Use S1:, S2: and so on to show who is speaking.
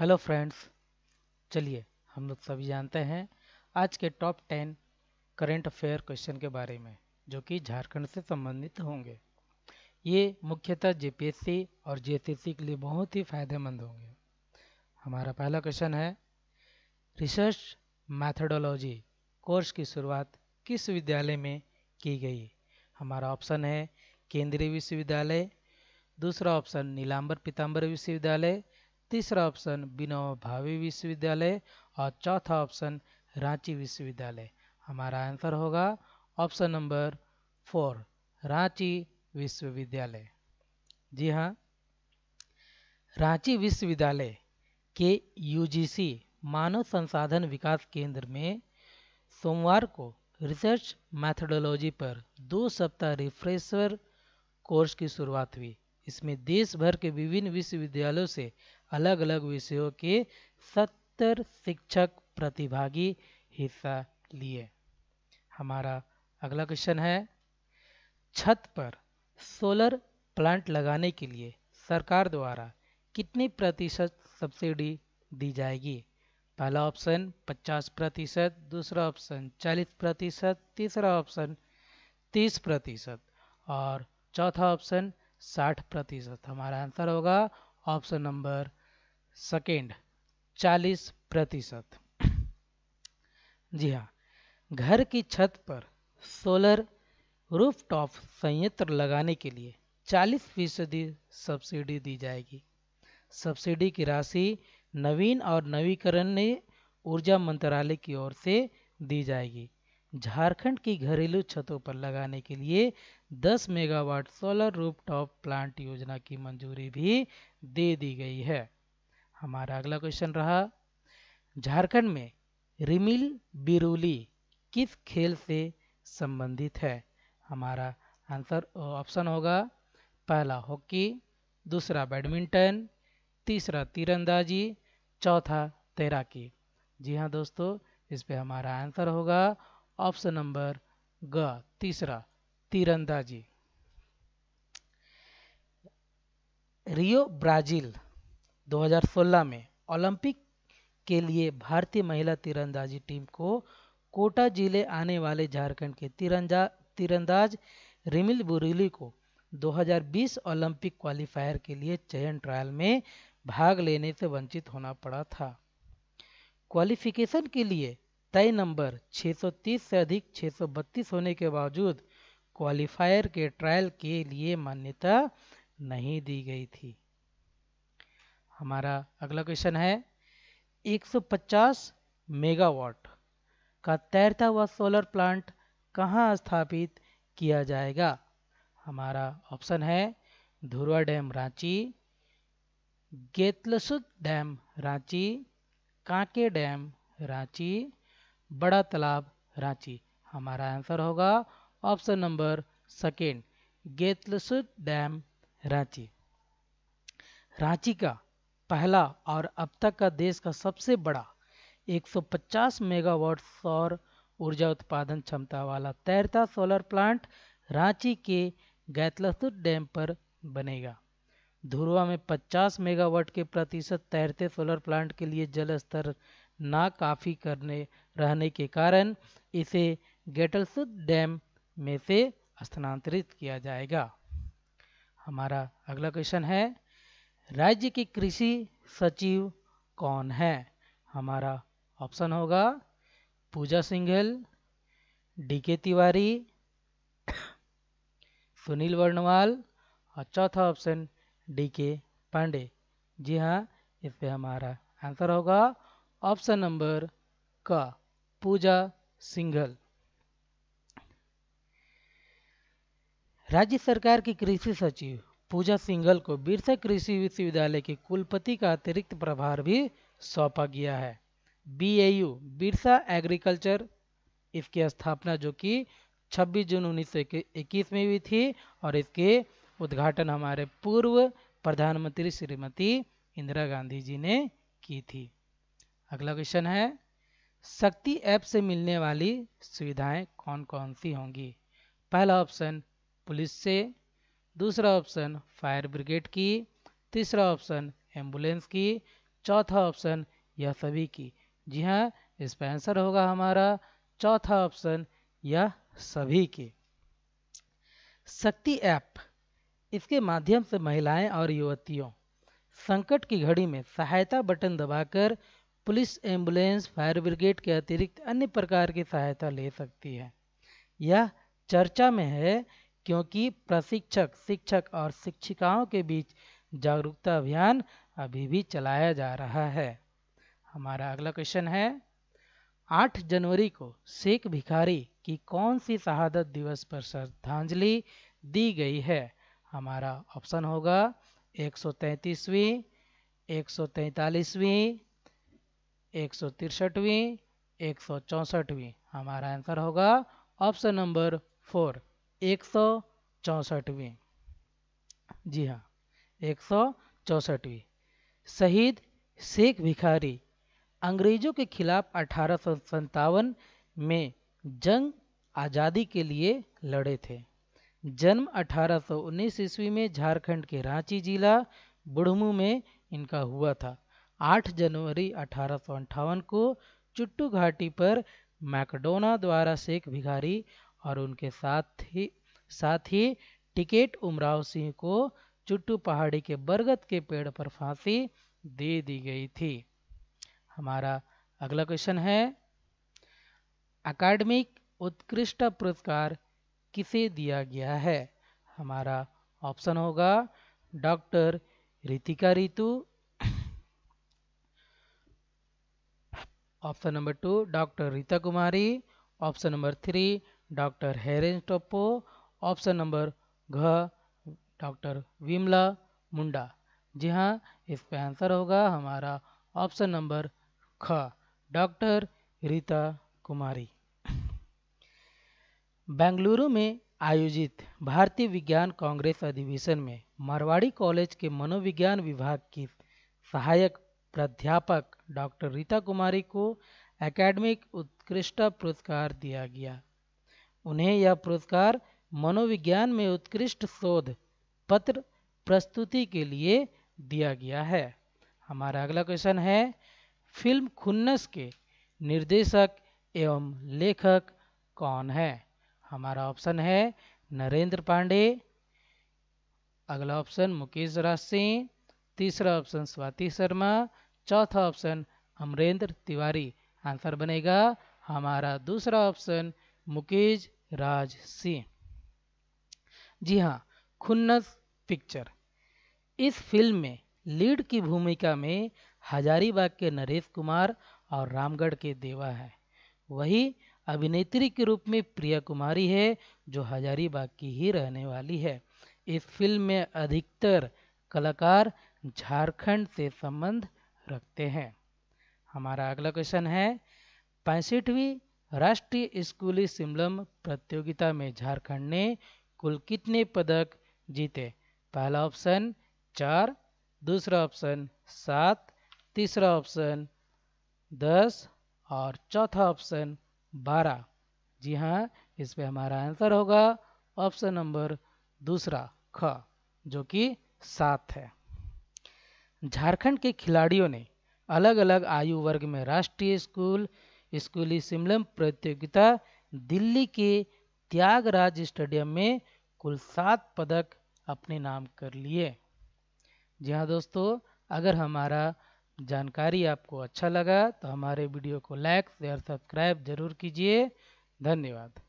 S1: hello friends चलिए हम लोग सभी जानते हैं आज के top ten current affair question के बारे में जो कि झारखंड से संबंधित होंगे ये मुख्यतः जेपीएससी और जेएससी के लिए बहुत ही फायदेमंद होंगे हमारा पहला क्वेश्चन है रिसर्च मैथडोलॉजी कोर्स की शुरुआत किस विद्यालय में की गई हमारा ऑप्शन है केंद्रीय विश्वविद्यालय दूसरा ऑप्शन नीलांबर पीताम्बर विश्वविद्यालय तीसरा ऑप्शन बिनोबा भावी विश्वविद्यालय और चौथा ऑप्शन रांची विश्वविद्यालय हमारा आंसर होगा ऑप्शन नंबर फोर रांची विश्वविद्यालय जी हाँ रांची विश्वविद्यालय के यूजीसी मानव संसाधन विकास केंद्र में सोमवार को रिसर्च मैथडोलॉजी पर दो सप्ताह रिफ्रेशर कोर्स की शुरुआत हुई इसमें देश भर के विभिन्न विश्वविद्यालयों से अलग अलग विषयों के सत्तर शिक्षक प्रतिभागी हिस्सा लिए हमारा अगला क्वेश्चन है छत पर सोलर प्लांट लगाने के लिए सरकार द्वारा कितनी प्रतिशत सब्सिडी दी जाएगी पहला ऑप्शन 50 प्रतिशत दूसरा ऑप्शन 40 प्रतिशत तीसरा ऑप्शन 30 प्रतिशत और चौथा ऑप्शन 60 प्रतिशत हमारा आंसर होगा ऑप्शन नंबर सेकेंड चालीस प्रतिशत जी हाँ घर की छत पर सोलर रूफटॉप संयंत्र लगाने के लिए 40 फीसदी सब्सिडी दी जाएगी सब्सिडी की राशि नवीन और नवीकरणीय ऊर्जा मंत्रालय की ओर से दी जाएगी झारखंड की घरेलू छतों पर लगाने के लिए 10 मेगावाट सोलर रूफटॉप प्लांट योजना की मंजूरी भी दे दी गई है हमारा अगला क्वेश्चन रहा झारखंड में रिमिल बिरुली किस खेल से संबंधित है हमारा आंसर ऑप्शन होगा पहला हॉकी दूसरा बैडमिंटन तीसरा तीरंदाजी चौथा तैराकी जी हाँ दोस्तों इस पे हमारा आंसर होगा ऑप्शन नंबर ग तीसरा तीरंदाजी रियो ब्राजील 2016 में ओलंपिक के लिए भारतीय महिला तीरंदाजी टीम को कोटा जिले आने वाले झारखंड के तीरंजा तीरंदाज रिमिल बुरीली को 2020 ओलंपिक क्वालिफायर के लिए चयन ट्रायल में भाग लेने से वंचित होना पड़ा था क्वालिफिकेशन के लिए तय नंबर 630 से अधिक 632 होने के बावजूद क्वालिफायर के ट्रायल के लिए मान्यता नहीं दी गई थी हमारा अगला क्वेश्चन है 150 मेगावाट का तैरता हुआ सोलर प्लांट कहाँ स्थापित किया जाएगा हमारा ऑप्शन है Dhurwa dam Ranchi Getalsud dam Ranchi Kanke dam Ranchi Bada Talab Ranchi हमारा आंसर होगा option number second Getalsud dam Ranchi Ranchi का पहला और अब तक का देश का सबसे बड़ा 150 मेगावाट सौर ऊर्जा उत्पादन क्षमता वाला तैरता सोलर प्लांट रांची के गैतलसुद डैम पर बनेगा धुरवा में 50 मेगावाट के प्रतिशत तैरते सोलर प्लांट के लिए जल स्तर ना काफ़ी करने रहने के कारण इसे गेटलसुद डैम में से स्थानांतरित किया जाएगा हमारा अगला क्वेश्चन है राज्य के कृषि सचिव कौन है हमारा ऑप्शन होगा पूजा सिंघल डी के तिवारी सुनील वर्णवाल और चौथा ऑप्शन डी के पांडे जी हाँ इससे हमारा आंसर होगा ऑप्शन नंबर का पूजा सिंघल राज्य सरकार के कृषि सचिव पूजा सिंघल को बिरसा कृषि विश्वविद्यालय के कुलपति का अतिरिक्त प्रभार भी सौंपा गया है B A U Birsa agriculture इसकी स्थापना जो कि 26 जून इक्कीस में हुई थी और इसके उद्घाटन हमारे पूर्व प्रधानमंत्री श्रीमती इंदिरा गांधी जी ने की थी अगला क्वेश्चन है शक्ति ऐप से मिलने वाली सुविधाएं कौन कौन सी होंगी पहला ऑप्शन पुलिस से दूसरा ऑप्शन फायर ब्रिगेड की तीसरा ऑप्शन एम्बुलेंस की चौथा ऑप्शन यह सभी की जी हाँ इसका आंसर होगा हमारा चौथा ऑप्शन यह सभी की शक्ति ऐप इसके माध्यम से महिलाएं और युवतियों संकट की घड़ी में सहायता बटन दबाकर पुलिस एम्बुलेंस फायर ब्रिगेड के अतिरिक्त अन्य प्रकार की सहायता ले सकती है यह चर्चा में है क्योंकि प्रशिक्षक शिक्षक और शिक्षिकाओं के बीच जागरूकता अभियान अभी भी चलाया जा रहा है हमारा अगला क्वेश्चन है 8 जनवरी को शेख भिखारी की कौन सी शहादत दिवस पर श्रद्धांजलि दी गई है हमारा ऑप्शन होगा 133वीं 143वीं एक सौ तिरसठवीं एक सौ चौसठवीं हमारा आंसर होगा ऑप्शन नंबर फोर एक सौ चौंसठवीं जी हाँ एक सौ चौंसठवीं शहीद शेख भिखारी अंग्रेजों के खिलाफ अठारह में जंग आज़ादी के लिए लड़े थे जन्म 1819 ईस्वी में झारखंड के रांची जिला बुढ़मू में इनका हुआ था 8 जनवरी अठारह को चुट्टू घाटी पर मैकडोना द्वारा शेख भिखारी और उनके साथ ही साथ ही टिकेट उमराव सिंह को चुट्टू पहाड़ी के बरगद के पेड़ पर फांसी दे दी गई थी हमारा अगला क्वेश्चन है अकाडमिक उत्कृष्ट पुरस्कार किसे दिया गया है हमारा ऑप्शन होगा doctor Ritika Ritu option number two doctor Rita Kumari option number three doctor Herenj Topo option number घ डॉक्टर विमला मुंडा जी हाँ इसका आंसर होगा हमारा ऑप्शन नंबर ख डॉक्टर रीता कुमारी बेंगलुरु में आयोजित भारतीय विज्ञान कांग्रेस अधिवेशन में मारवाड़ी कॉलेज के मनोविज्ञान विभाग की सहायक प्राध्यापक डॉक्टर रीता कुमारी को एकेडमिक उत्कृष्ट पुरस्कार दिया गया उन्हें यह पुरस्कार मनोविज्ञान में उत्कृष्ट शोध पत्र प्रस्तुति के लिए दिया गया है हमारा अगला क्वेश्चन है फिल्म खुन्नस के निर्देशक एवं लेखक कौन है हमारा ऑप्शन है नरेंद्र पांडे अगला ऑप्शन मुकेश राज सिंह तीसरा ऑप्शन स्वाति शर्मा चौथा ऑप्शन अमरेंद्र तिवारी आंसर बनेगा हमारा दूसरा ऑप्शन मुकेश राज सिंह जी हाँ खुन्नस पिक्चर इस फिल्म में लीड की भूमिका में हजारीबाग के नरेश कुमार और रामगढ़ के देवा है वही अभिनेत्री के रूप में प्रिया कुमारी है जो हजारीबाग की ही रहने वाली है इस फिल्म में अधिकतर कलाकार झारखंड से संबंध रखते हैं हमारा अगला क्वेश्चन है पैंसठवीं राष्ट्रीय स्कूली सिमलम प्रतियोगिता में झारखंड ने कुल कितने पदक जीते पहला ऑप्शन चार दूसरा ऑप्शन सात तीसरा ऑप्शन दस और चौथा ऑप्शन बारह जी हाँ इस पे हमारा आंसर होगा ऑप्शन नंबर दूसरा ख जो कि सात है झारखंड के खिलाड़ियों ने अलग अलग आयु वर्ग में राष्ट्रीय स्कूल स्कूली सिमलम प्रतियोगिता दिल्ली के त्यागराज स्टेडियम में कुल सात पदक अपने नाम कर लिए जी हाँ दोस्तों अगर हमारा जानकारी आपको अच्छा लगा तो हमारे वीडियो को लाइक शेयर सब्सक्राइब जरूर कीजिए धन्यवाद